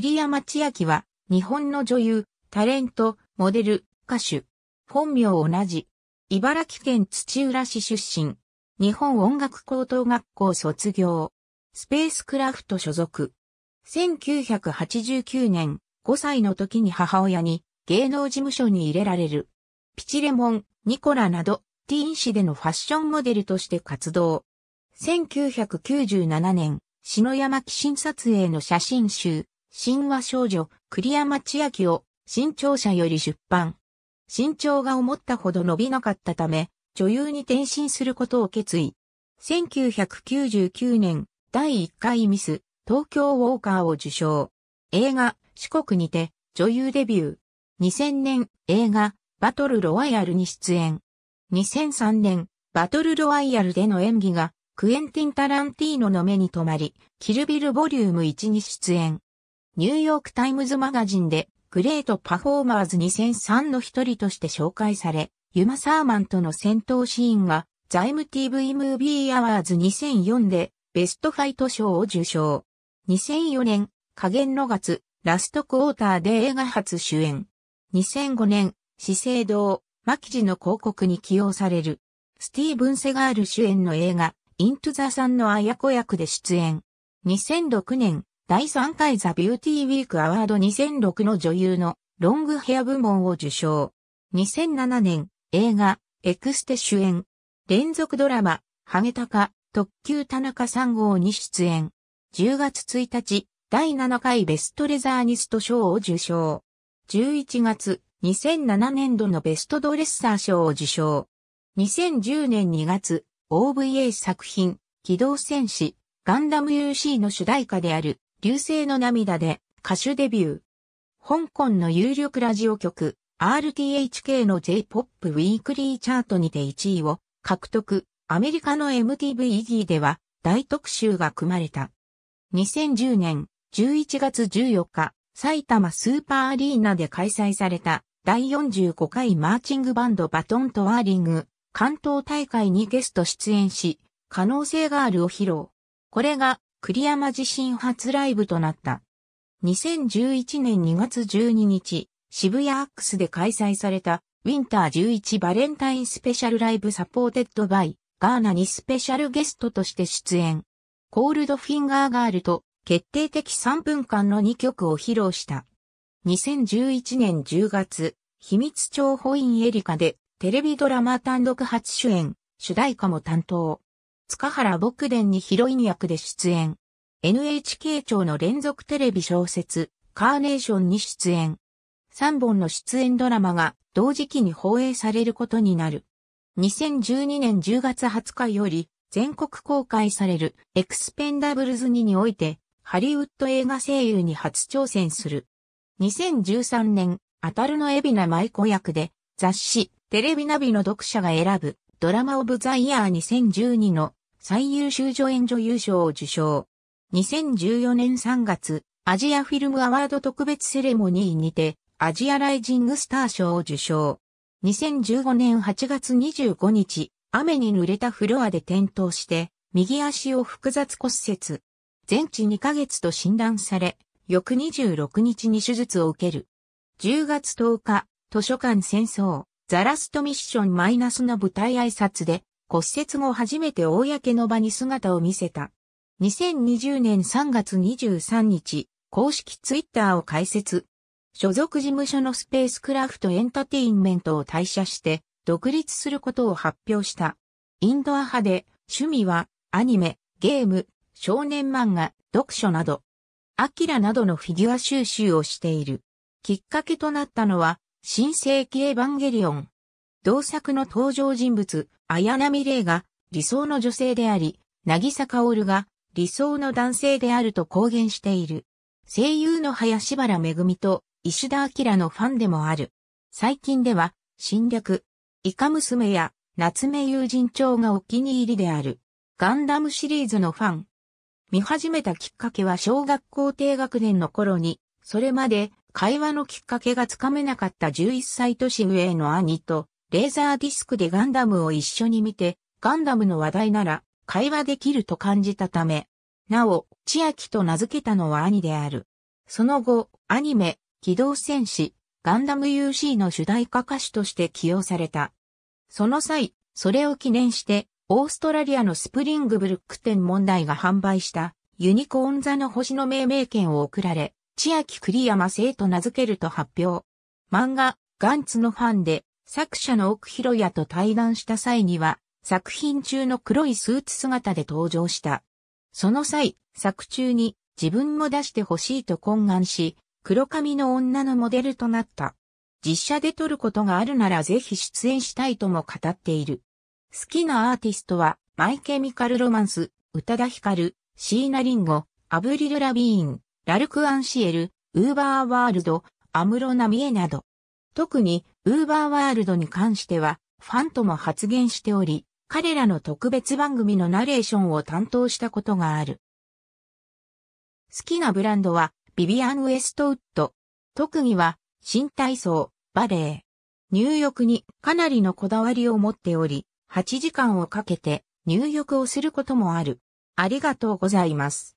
栗山千明は、日本の女優、タレント、モデル、歌手。本名同じ。茨城県土浦市出身。日本音楽高等学校卒業。スペースクラフト所属。1989年、5歳の時に母親に芸能事務所に入れられる。ピチレモン、ニコラなど、ティーン誌でのファッションモデルとして活動。1997年、篠山紀信撮影の写真集、神話少女、栗山千明を、新潮社より出版。身長が思ったほど伸びなかったため、女優に転身することを決意。1999年、第1回ミス、東京ウォーカーを受賞。映画、四国にて、女優デビュー。2000年、映画、バトルロワイヤルに出演。2003年、バトルロワイヤルでの演技が、クエンティン・タランティーノの目に留まり、キルビルボリューム1に出演。ニューヨークタイムズマガジンでグレートパフォーマーズ2003の一人として紹介され、ユマ・サーマンとの戦闘シーンが、ザイム TV ムービーアワーズ2004で、ベストファイト賞を受賞。2004年、加減の月、ラストクォーターで映画初主演。2005年、資生堂、マキジの広告に起用される。スティーブン・セガール主演の映画、イントゥザ・サンの綾子役で出演。2006年、第3回ザ・ビューティー・ウィーク・アワード2006の女優のロングヘア部門を受賞。2007年、映画、エクステ主演。連続ドラマ、ハゲタカ、特急田中3号に出演。10月1日、第7回ベストレザーニスト賞を受賞。11月、2007年度のベストドレッサー賞を受賞。2010年2月、OVA 作品、機動戦士、ガンダム UC の主題歌である、流星の涙で歌手デビュー。香港の有力ラジオ局 RTHK の J-POP ウィークリーチャートにて1位を獲得。アメリカの MTV イギーでは大特集が組まれた。2010年11月14日、埼玉スーパーアリーナで開催された第45回マーチングバンドバトントワーリング関東大会にゲスト出演し、可能性があるを披露。これが栗山自身初ライブとなった。2011年2月12日、渋谷アックスで開催された、ウィンター11バレンタインスペシャルライブサポーテッドバイ、ガーナにスペシャルゲストとして出演。コールドフィンガーガールと決定的3分間の2曲を披露した。2011年10月、秘密ホイ員エリカでテレビドラマ単独初主演、主題歌も担当。塚原牧伝にヒロイン役で出演。NHK 庁の連続テレビ小説、カーネーションに出演。3本の出演ドラマが同時期に放映されることになる。2012年10月20日より全国公開されるエクスペンダブルズ2においてハリウッド映画声優に初挑戦する。2013年、アタルのビナ・マ舞子役で雑誌テレビナビの読者が選ぶドラマオブザイヤー2012の最優秀助演女優賞を受賞。2014年3月、アジアフィルムアワード特別セレモニーにて、アジアライジングスター賞を受賞。2015年8月25日、雨に濡れたフロアで転倒して、右足を複雑骨折。全治2ヶ月と診断され、翌26日に手術を受ける。10月10日、図書館戦争。ザラストミッションマイナスの舞台挨拶で骨折後初めて公の場に姿を見せた。2020年3月23日、公式ツイッターを開設。所属事務所のスペースクラフトエンタテインメントを退社して独立することを発表した。インドア派で趣味はアニメ、ゲーム、少年漫画、読書など、アキラなどのフィギュア収集をしている。きっかけとなったのは新世紀エヴァンゲリオン。同作の登場人物、綾波レイが理想の女性であり、渚薫が理想の男性であると公言している。声優の林原めぐみと石田明のファンでもある。最近では、侵略、イカ娘や夏目友人帳がお気に入りである。ガンダムシリーズのファン。見始めたきっかけは小学校低学年の頃に、それまで会話のきっかけがつかめなかった11歳年上の兄と、レーザーディスクでガンダムを一緒に見て、ガンダムの話題なら会話できると感じたため、なお、千秋と名付けたのは兄である。その後、アニメ、機動戦士、ガンダム UC の主題歌歌手として起用された。その際、それを記念して、オーストラリアのスプリングブルック店問題が販売した、ユニコーン座の星の命名権を贈られ、千秋栗山生と名付けると発表。漫画、ガンツのファンで、作者の奥広也と対談した際には、作品中の黒いスーツ姿で登場した。その際、作中に自分も出してほしいと懇願し、黒髪の女のモデルとなった。実写で撮ることがあるならぜひ出演したいとも語っている。好きなアーティストは、マイケミカルロマンス、宇多田ヒカル、シーナリンゴ、アブリル・ラビーン、ラルク・アンシエル、ウーバーワールド、アムロナミエなど。特に、ウーバーワールドに関しては、ファンとも発言しており、彼らの特別番組のナレーションを担当したことがある。好きなブランドは、ビビアン・ウエストウッド。特技は、新体操、バレエ。入浴にかなりのこだわりを持っており、8時間をかけて入浴をすることもある。ありがとうございます。